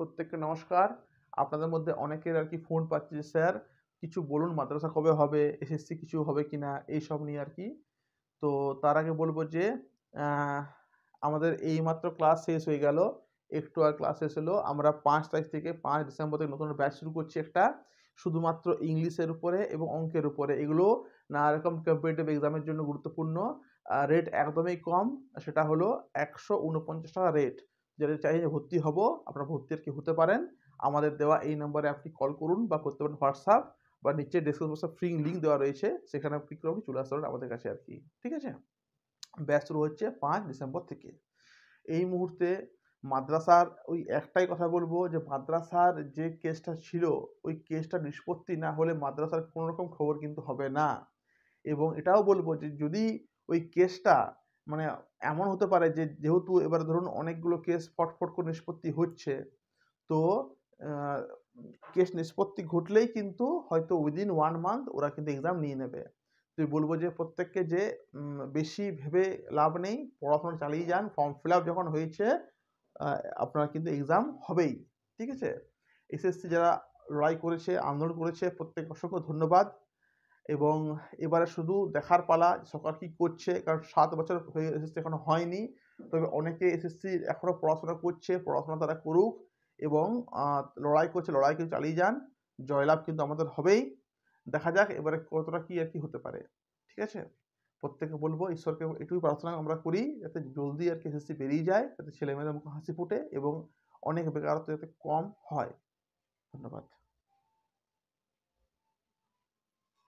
প্রত্যেককে নমস্কার আপনাদের মধ্যে অনেকের আর কি ফোন পাচ্ছি যে স্যার কিছু বলুন মাদ্রাসা কবে হবে এসএসসি কিছু হবে কি না এইসব নিয়ে আর কি তো তার আগে বলবো যে আমাদের এইমাত্র ক্লাস শেষ হয়ে গেল একটু আর ক্লাস শেষ হলো আমরা পাঁচ তারিখ থেকে পাঁচ ডিসেম্বর থেকে নতুন ব্যাচ শুরু করছি একটা শুধুমাত্র ইংলিশের উপরে এবং অঙ্কের উপরে এগুলো নানা রকম কম্পিটিটিভ এক্সামের জন্য গুরুত্বপূর্ণ রেট একদমই কম সেটা হলো একশো উনপঞ্চাশ টাকা রেট যেটা চাই যে ভর্তি হব আপনারা ভর্তি আর কি হতে পারেন আমাদের দেওয়া এই নম্বরে আপনি কল করুন বা করতে পারেন হোয়াটসঅ্যাপ বা নিচে ডিসক্রিপশন বক্সে ফ্রি লিঙ্ক দেওয়া রয়েছে সেখানে ক্লিক করে চলে আসতে আমাদের কাছে আর কি ঠিক আছে ব্যাচ শুরু হচ্ছে পাঁচ ডিসেম্বর থেকে এই মুহূর্তে মাদ্রাসার ওই একটাই কথা বলবো যে মাদ্রাসার যে কেসটা ছিল ওই কেসটা নিষ্পত্তি না হলে মাদ্রাসার কোনো রকম খবর কিন্তু হবে না এবং এটাও বলবো যে যদি ওই কেসটা মানে এমন হতে পারে যে যেহেতু এবার ধরুন অনেকগুলো কেস ফটফট করে নিষ্পত্তি হচ্ছে তো কেস নিষ্পত্তি ঘটলেই কিন্তু হয়তো উইদিন ওয়ান মান্থ ওরা কিন্তু এক্সাম নিয়ে নেবে তুই বলবো যে প্রত্যেককে যে বেশি ভেবে লাভ নেই পড়াশোনা চালিয়ে যান ফর্ম ফিল আপ যখন হয়েছে আপনার কিন্তু এক্সাম হবেই ঠিক আছে এসএসসি যারা লড়াই করেছে আন্দোলন করেছে প্রত্যেক অসংখ্য ধন্যবাদ এবং এবারে শুধু দেখার পালা সরকার কি করছে কারণ সাত বছর হয়ে এসএসসি এখনো হয়নি তবে অনেকে এসএসসি এখনও পড়াশোনা করছে পড়াশোনা তারা করুক এবং লড়াই করছে লড়াই কিন্তু চালিয়ে যান জয়লাভ কিন্তু আমাদের হবেই দেখা যাক এবারে কতটা কী আর কি হতে পারে ঠিক আছে প্রত্যেকে বলবো ঈশ্বরকে এটুকুই প্রার্থনা আমরা করি যাতে জলদি আর কি এসএসসি বেরিয়ে যায় যাতে ছেলেমেয়েদের মুখে হাসি ফুটে এবং অনেক বেকারত্ব যাতে কম হয় ধন্যবাদ